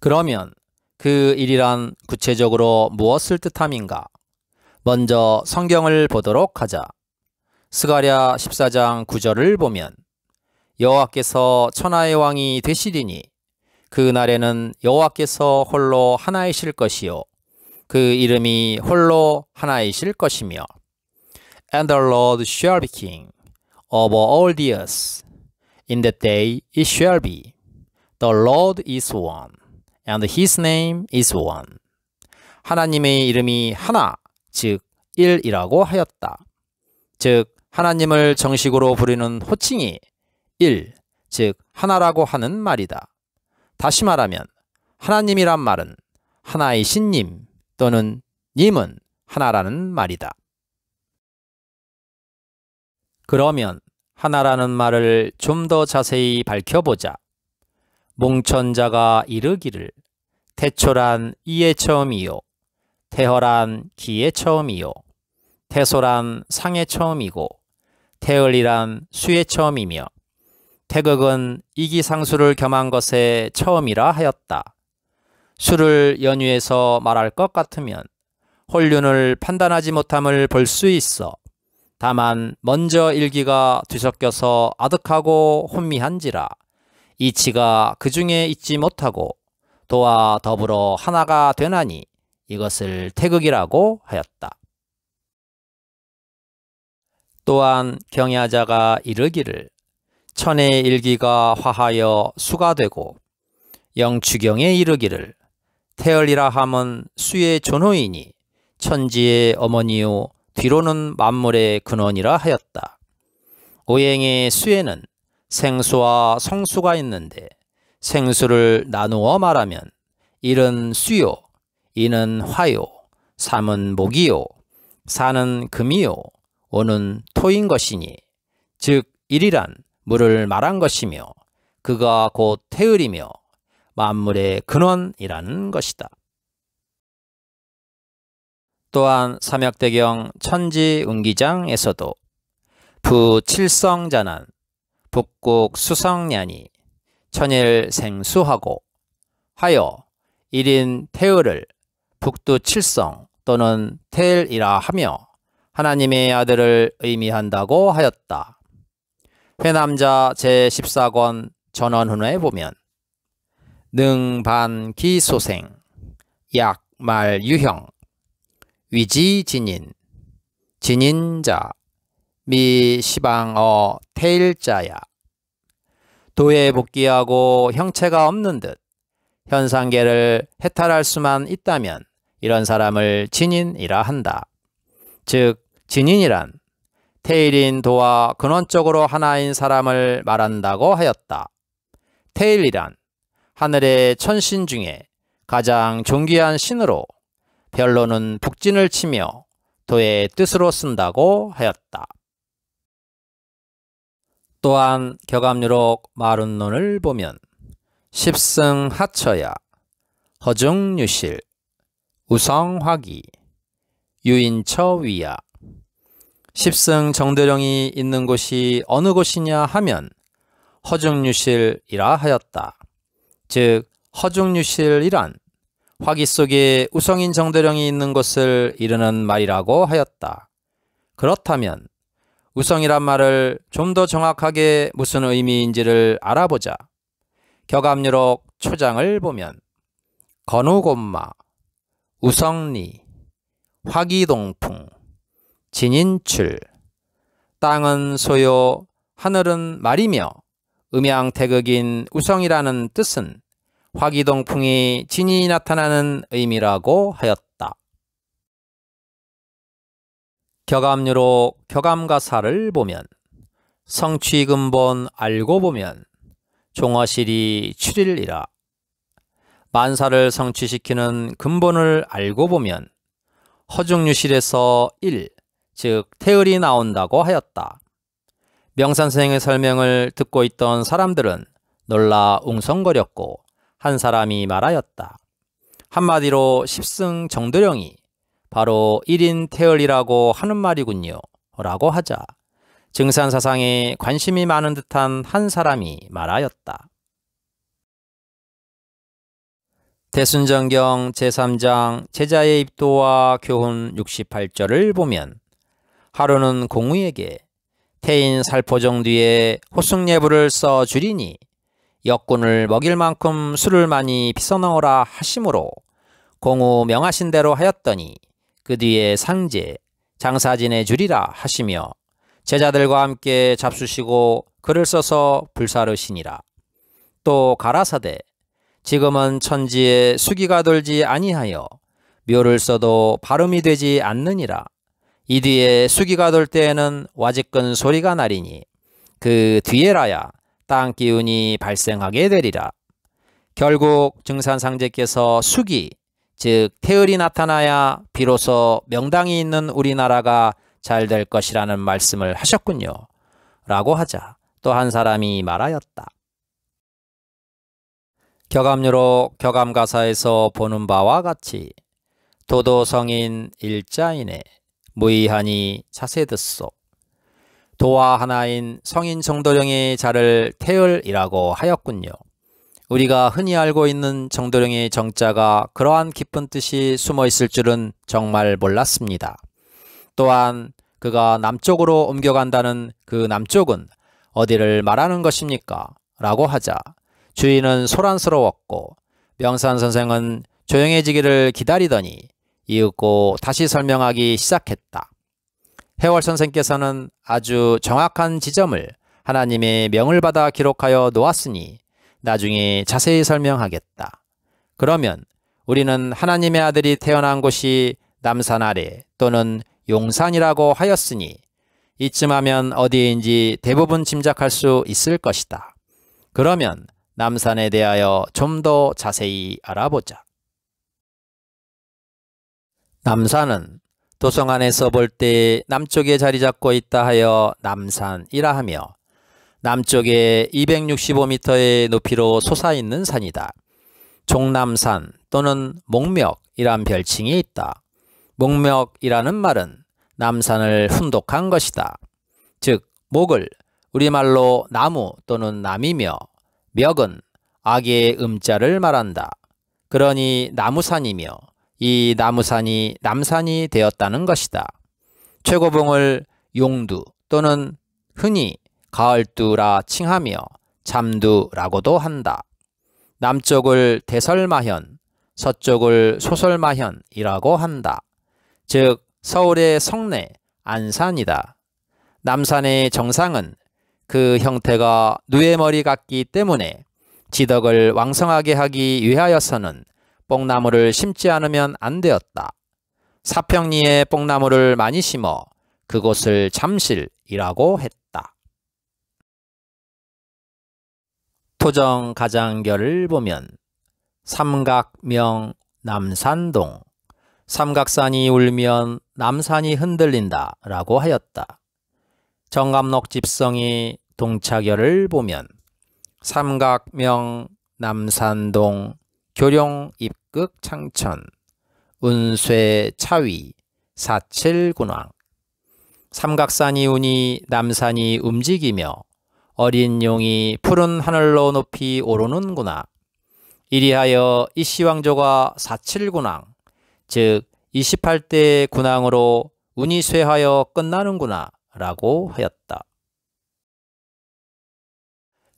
그러면 그 일이란 구체적으로 무엇을 뜻함인가? 먼저 성경을 보도록 하자. 스가랴 14장 9절을 보면 여호와께서 천하의 왕이 되시리니 그 날에는 여호와께서 홀로 하나이실 것이요 그 이름이 홀로 하나이실 것이며 And the Lord shall be king o v all the earth. In that day it shall be the Lord is one. and his name is one. 하나님의 이름이 하나, 즉 일이라고 하였다. 즉 하나님을 정식으로 부르는 호칭이 일, 즉 하나라고 하는 말이다. 다시 말하면 하나님이란 말은 하나의 신님 또는 님은 하나라는 말이다. 그러면 하나라는 말을 좀 더 자세히 밝혀보자. 몽천자가 이르기를 태초란 이의 처음이요 태허란 기의 처음이요 태소란 상의 처음이고 태을이란 수의 처음이며 태극은 이기상수를 겸한 것의 처음이라 하였다. 수를 연유해서 말할 것 같으면 혼륜을 판단하지 못함을 볼 수 있어. 다만 먼저 일기가 뒤섞여서 아득하고 혼미한지라 이치가 그 중에 있지 못하고 도와 더불어 하나가 되나니 이것을 태극이라고 하였다. 또한 경야자가 이르기를 천의 일기가 화하여 수가 되고 영추경에 이르기를 태열이라 함은 수의 존호이니 천지의 어머니요 뒤로는 만물의 근원이라 하였다. 오행의 수에는 생수와 성수가 있는데 생수를 나누어 말하면 일은 수요, 이는 화요, 삼은 목이요, 사는 금이요, 오는 토인 것이니 즉 일이란 물을 말한 것이며 그가 곧 태을이며 만물의 근원이라는 것이다. 또한 삼약대경 천지운기장에서도 부칠성자는 북국 수성년이 천일 생수하고 하여 일인 태을을 북두 칠성 또는 태일이라 하며 하나님의 아들을 의미한다고 하였다. 회남자 제14권 전원훈에 보면 능반기소생 약말유형 위지진인 진인자 미시방어 태일자야 도에 복귀하고 형체가 없는 듯 현상계를 해탈할 수만 있다면 이런 사람을 진인이라 한다. 즉 진인이란 테일인 도와 근원적으로 하나인 사람을 말한다고 하였다. 테일이란 하늘의 천신 중에 가장 존귀한 신으로 별로는 북진을 치며 도의 뜻으로 쓴다고 하였다. 또한 격암유록 마룬론을 보면 십승 하처야 허중유실 우성화기 유인처 위야 십승 정대령이 있는 곳이 어느 곳이냐 하면 허중유실이라 하였다. 즉 허중유실이란 화기 속에 우성인 정대령이 있는 곳을 이르는 말이라고 하였다. 그렇다면 우성이란 말을 좀 더 정확하게 무슨 의미인지를 알아보자. 격암유록 초장을 보면 건우곰마 우성리, 화기동풍, 진인출, 땅은 소요, 하늘은 말이며 음양태극인 우성이라는 뜻은 화기동풍이 진이 나타나는 의미라고 하였다. 격암류로 격암가사를 보면 성취근본 알고 보면 종어실이 7일이라 만사를 성취시키는 근본을 알고 보면 허중유실에서 1, 즉 태을이 나온다고 하였다. 명산생의 설명을 듣고 있던 사람들은 놀라 웅성거렸고 한 사람이 말하였다. 한마디로 십승 정도령이 바로 1인 태열이라고 하는 말이군요. 라고 하자 증산 사상에 관심이 많은 듯한 한 사람이 말하였다. 대순전경 제3장 제자의 입도와 교훈 68절을 보면 하루는 공우에게 태인 살포정 뒤에 호승예부를 써 주리니 역군을 먹일 만큼 술을 많이 피서 넣어라 하심으로 공우 명하신 대로 하였더니 그 뒤에 상제 장사진의 줄이라 하시며 제자들과 함께 잡수시고 글을 써서 불사르시니라. 또 가라사대 지금은 천지에 수기가 돌지 아니하여 묘를 써도 발음이 되지 않느니라. 이 뒤에 수기가 돌 때에는 와직근 소리가 나리니 그 뒤에라야 땅 기운이 발생하게 되리라. 결국 증산상제께서 수기 즉 태열이 나타나야 비로소 명당이 있는 우리나라가 잘 될 것이라는 말씀을 하셨군요. 라고 하자 또 한 사람이 말하였다. 격암유로 격암가사에서 보는 바와 같이 도도성인 일자인의 무의하니 자세듣소 도와 하나인 성인 정도령의 자를 태열이라고 하였군요. 우리가 흔히 알고 있는 정도령의 정자가 그러한 깊은 뜻이 숨어 있을 줄은 정말 몰랐습니다. 또한 그가 남쪽으로 옮겨간다는 그 남쪽은 어디를 말하는 것입니까? 라고 하자 주인은 소란스러웠고 명산 선생은 조용해지기를 기다리더니 이윽고 다시 설명하기 시작했다. 해월 선생께서는 아주 정확한 지점을 하나님의 명을 받아 기록하여 놓았으니 나중에 자세히 설명하겠다. 그러면 우리는 하나님의 아들이 태어난 곳이 남산 아래 또는 용산이라고 하였으니 이쯤하면 어디인지 대부분 짐작할 수 있을 것이다. 그러면 남산에 대하여 좀 더 자세히 알아보자. 남산은 도성안에서 볼 때 남쪽에 자리 잡고 있다 하여 남산이라 하며 남쪽에 265m의 높이로 솟아있는 산이다. 종남산 또는 목멱이란 별칭이 있다. 목멱이라는 말은 남산을 훈독한 것이다. 즉 목을 우리말로 나무 또는 남이며 멱은 악의 음자를 말한다. 그러니 나무산이며 이 나무산이 남산이 되었다는 것이다. 최고봉을 용두 또는 흔히 가을두라 칭하며 잠두라고도 한다. 남쪽을 대설마현, 서쪽을 소설마현이라고 한다. 즉 서울의 성내 안산이다. 남산의 정상은 그 형태가 누의 머리 같기 때문에 지덕을 왕성하게 하기 위하여서는 뽕나무를 심지 않으면 안 되었다. 사평리에 뽕나무를 많이 심어 그곳을 잠실이라고 했다. 초정 가장결을 보면 삼각명 남산동 삼각산이 울면 남산이 흔들린다 라고 하였다. 정감록 집성이 동차결을 보면 삼각명 남산동 교룡 입극 창천 운쇠 차위 사칠군왕 삼각산이 운이 남산이 움직이며 어린 용이 푸른 하늘로 높이 오르는구나. 이리하여 이시왕조가 사칠군왕, 즉 28대 군왕으로 운이 쇠하여 끝나는구나 라고 하였다.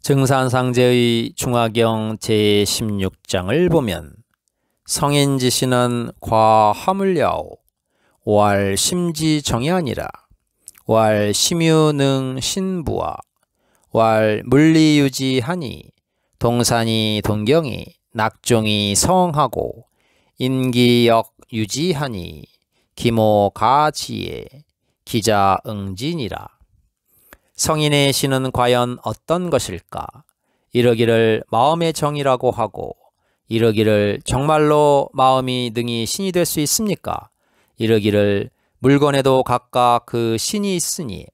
증산상제의 중화경 제16장을 보면 성인지시는 과하물려오 월 심지정이 아니라 월 심유능 신부와 왈 물리유지하니 동산이 동경이 낙종이 성하고 인기역 유지하니 기모가지에 기자응진이라 성인의 신은 과연 어떤 것일까 이러기를 마음의 정이라고 하고 이러기를 정말로 마음이 능히 신이 될 수 있습니까 이러기를 물건에도 각각 그 신이 있으니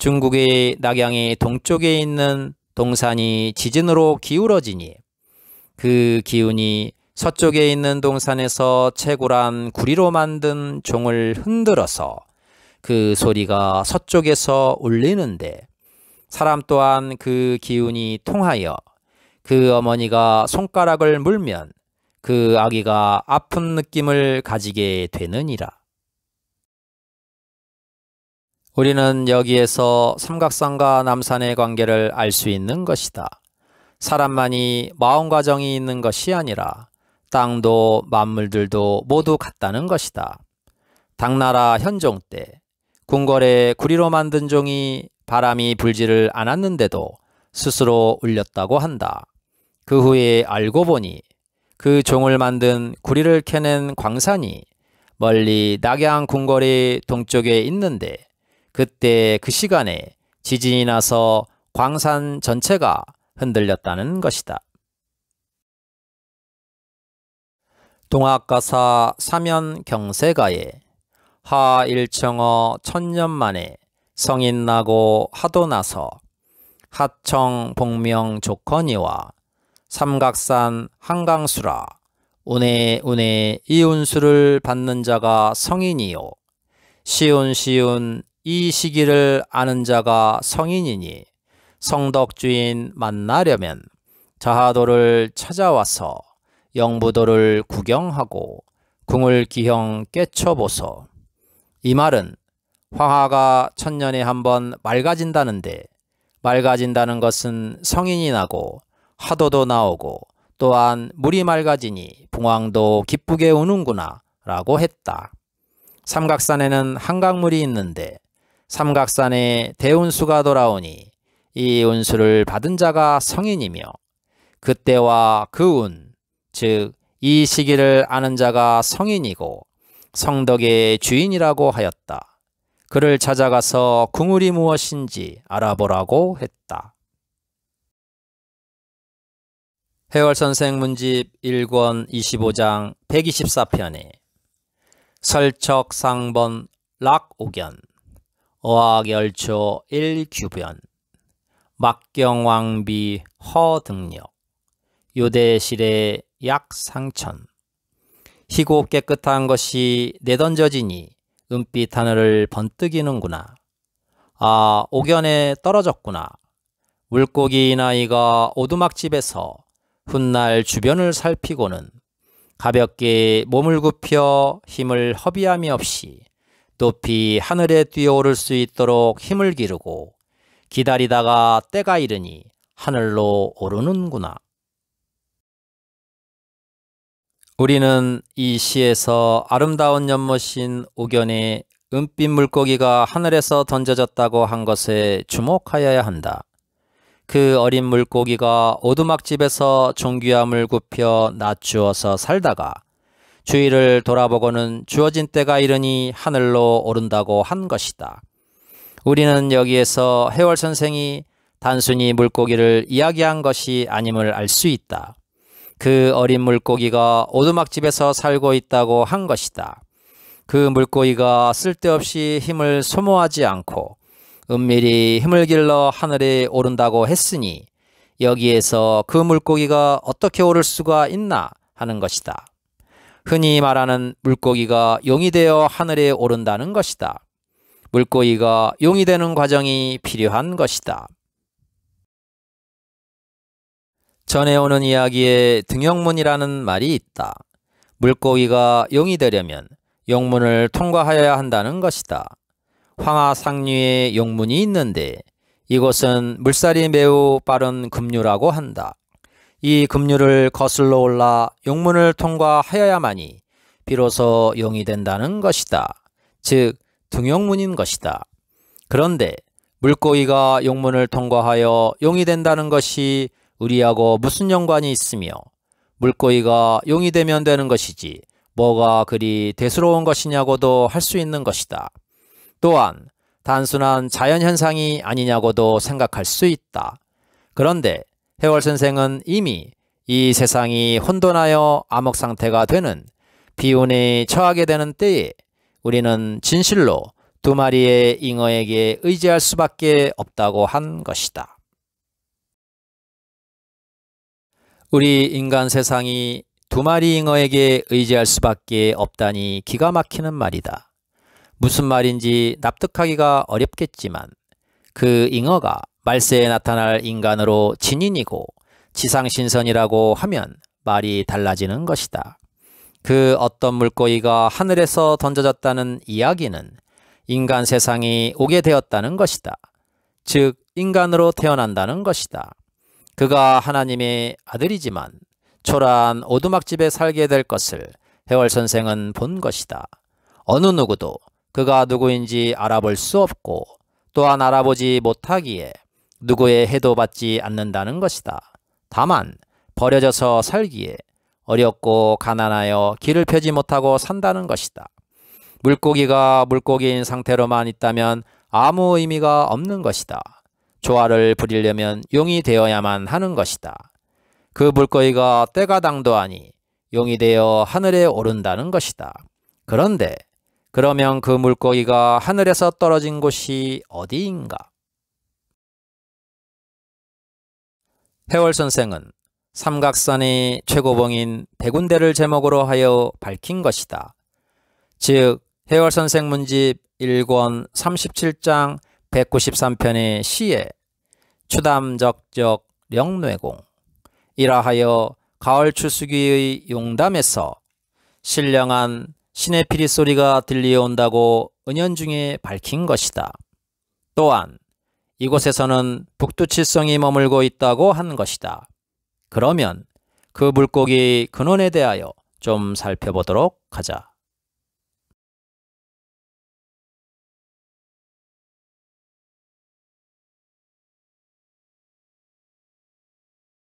중국의 낙양의 동쪽에 있는 동산이 지진으로 기울어지니 그 기운이 서쪽에 있는 동산에서 채굴한 구리로 만든 종을 흔들어서 그 소리가 서쪽에서 울리는데 사람 또한 그 기운이 통하여 그 어머니가 손가락을 물면 그 아기가 아픈 느낌을 가지게 되느니라. 우리는 여기에서 삼각산과 남산의 관계를 알 수 있는 것이다. 사람만이 마음과정이 있는 것이 아니라 땅도 만물들도 모두 같다는 것이다. 당나라 현종 때궁궐의 구리로 만든 종이 바람이 불지를 않았는데도 스스로 울렸다고 한다. 그 후에 알고 보니 그 종을 만든 구리를 캐낸 광산이 멀리 낙양 궁궐의 동쪽에 있는데 그때 그 시간에 지진이 나서 광산 전체가 흔들렸다는 것이다. 동학가사 사면경세가에 하일청어 천년 만에 성인 나고 하도 나서 하청 복명 조커니와 삼각산 한강수라 운에 운에 이운수를 받는 자가 성인이요 시운시운 이 시기를 아는 자가 성인이니 성덕주인 만나려면 자하도를 찾아와서 영부도를 구경하고 궁을 기형 깨쳐보소. 이 말은 황하가 천년에 한 번 맑아진다는데 맑아진다는 것은 성인이 나고 하도도 나오고 또한 물이 맑아지니 붕황도 기쁘게 우는구나 라고 했다. 삼각산에는 한강물이 있는데 삼각산에 대운수가 돌아오니 이 운수를 받은 자가 성인이며 그때와 그 운, 즉 이 시기를 아는 자가 성인이고 성덕의 주인이라고 하였다. 그를 찾아가서 궁울이 무엇인지 알아보라고 했다. 해월선생 문집 1권 25장 124편에 설척상번 락오견 어학열초 일규변 막경왕비 허등력 요대실의 약상천 희고 깨끗한 것이 내던져지니 은빛 하늘을 번뜩이는구나. 아 옥연에 떨어졌구나. 물고기 나이가 오두막집에서 훗날 주변을 살피고는 가볍게 몸을 굽혀 힘을 허비함이 없이 높이 하늘에 뛰어오를 수 있도록 힘을 기르고 기다리다가 때가 이르니 하늘로 오르는구나. 우리는 이 시에서 아름다운 연못인 우견의 은빛 물고기가 하늘에서 던져졌다고 한 것에 주목하여야 한다. 그 어린 물고기가 오두막집에서 종귀함을 굽혀 낮추어서 살다가 주위를 돌아보고는 주어진 때가 이르니 하늘로 오른다고 한 것이다. 우리는 여기에서 해월 선생이 단순히 물고기를 이야기한 것이 아님을 알 수 있다. 그 어린 물고기가 오두막집에서 살고 있다고 한 것이다. 그 물고기가 쓸데없이 힘을 소모하지 않고 은밀히 힘을 길러 하늘에 오른다고 했으니 여기에서 그 물고기가 어떻게 오를 수가 있나 하는 것이다. 흔히 말하는 물고기가 용이 되어 하늘에 오른다는 것이다. 물고기가 용이 되는 과정이 필요한 것이다. 전에 오는 이야기에 등용문이라는 말이 있다. 물고기가 용이 되려면 용문을 통과하여야 한다는 것이다. 황하 상류에 용문이 있는데 이곳은 물살이 매우 빠른 급류라고 한다. 이 급류를 거슬러 올라 용문을 통과하여야만이 비로소 용이 된다는 것이다. 즉 등용문인 것이다. 그런데 물고기가 용문을 통과하여 용이 된다는 것이 우리하고 무슨 연관이 있으며 물고기가 용이 되면 되는 것이지 뭐가 그리 대수로운 것이냐고도 할 수 있는 것이다. 또한 단순한 자연현상이 아니냐고도 생각할 수 있다. 그런데 해월 선생은 이미 이 세상이 혼돈하여 암흑 상태가 되는 비운에 처하게 되는 때에 우리는 진실로 두 마리의 잉어에게 의지할 수밖에 없다고 한 것이다. 우리 인간 세상이 두 마리 잉어에게 의지할 수밖에 없다니 기가 막히는 말이다. 무슨 말인지 납득하기가 어렵겠지만 그 잉어가 말세에 나타날 인간으로 진인이고 지상신선이라고 하면 말이 달라지는 것이다. 그 어떤 물고기가 하늘에서 던져졌다는 이야기는 인간 세상이 오게 되었다는 것이다. 즉 인간으로 태어난다는 것이다. 그가 하나님의 아들이지만 초라한 오두막집에 살게 될 것을 해월 선생은 본 것이다. 어느 누구도 그가 누구인지 알아볼 수 없고 또한 알아보지 못하기에 누구의 해도 받지 않는다는 것이다. 다만 버려져서 살기에 어렵고 가난하여 길을 펴지 못하고 산다는 것이다. 물고기가 물고기인 상태로만 있다면 아무 의미가 없는 것이다. 조화를 부리려면 용이 되어야만 하는 것이다. 그 물고기가 때가 당도하니 용이 되어 하늘에 오른다는 것이다. 그런데 그러면 그 물고기가 하늘에서 떨어진 곳이 어디인가? 해월 선생은 삼각산이 최고봉인 대군대를 제목으로 하여 밝힌 것이다. 즉 해월 선생 문집 1권 37장 193편의 시에 추담적적 령뇌공 이라 하여 가을 추수기의 용담에서 신령한 신의 피리 소리가 들려온다고 은연중에 밝힌 것이다. 또한 이곳에서는 북두칠성이 머물고 있다고 한 것이다. 그러면 그 물고기 근원에 대하여 좀 살펴보도록 하자.